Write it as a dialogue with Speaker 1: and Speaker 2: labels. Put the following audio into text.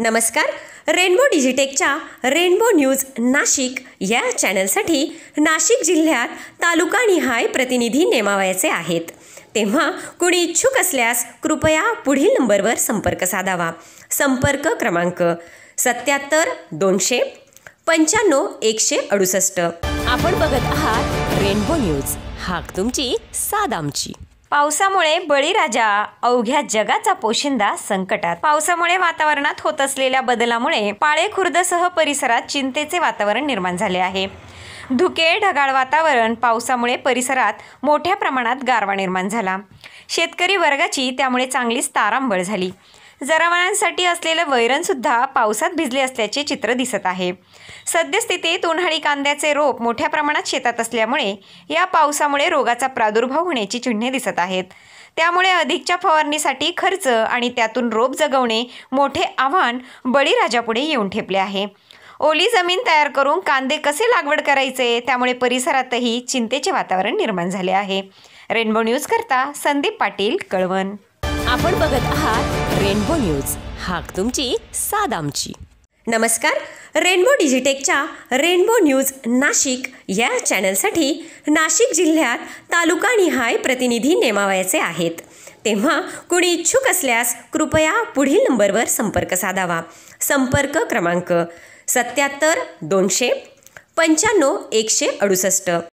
Speaker 1: नमस्कार रेनबो डिजिटेकच्या Rainbow News Nashik या चॅनलसाठी नाशिक जिल्ह्यात तालुका निहाय प्रतिनिधी नेमावायचे आहेत तेव्हा कुणी इच्छुक असल्यास कृपया पुढील नंबरवर संपर्क साधावा संपर्क क्रमांक सत्याहत्तर दोनशे पंच्याण्णव एकशे अडुसष्ट आपण बघत आहात रेनबो न्यूज हाक तुमची साद आमची पावसामुळे बळीराजा अवघ्या जगाचा पोशिंदा संकटात पावसामुळे वातावरणात होत असलेल्या बदलामुळे पाळे पाळेखुर्दसह परिसरात चिंतेचे वातावरण निर्माण झाले आहे धुके ढगाळ वातावरण पावसामुळे परिसरात मोठ्या प्रमाणात गारवा निर्माण झाला शेतकरी वर्गाची त्यामुळे चांगलीच तारांबळ झाली जनावरांसाठी असलेलं सुद्धा पावसात भिजले असल्याचे चित्र दिसत आहे सद्यस्थितीत उन्हाळी कांद्याचे रोप मोठ्या प्रमाणात शेतात असल्यामुळे या पावसामुळे रोगाचा प्रादुर्भाव होण्याची चिन्हे दिसत आहेत त्यामुळे अधिकच्या फवारणीसाठी खर्च आणि त्यातून रोप जगवणे मोठे आव्हान बळीराजापुढे येऊन ठेपले आहे ओली जमीन तयार करून कांदे कसे लागवड करायचे त्यामुळे परिसरातही चिंतेचे वातावरण निर्माण झाले आहे रेनबो न्यूज करता संदीप पाटील कळवण आपण बघत आहात रेनबो न्यूज हाक तुमची साद आमची नमस्कार रेनबो डिजिटेकच्या रेनबो न्यूज नाशिक या चॅनलसाठी नाशिक जिल्ह्यात तालुका निहाय प्रतिनिधी नेमावायचे आहेत तेव्हा कुणी इच्छुक असल्यास कृपया पुढील नंबरवर संपर्क साधावा संपर्क क्रमांक सत्याहत्तर दोनशे पंच्याण्णव एकशे अडुसष्ट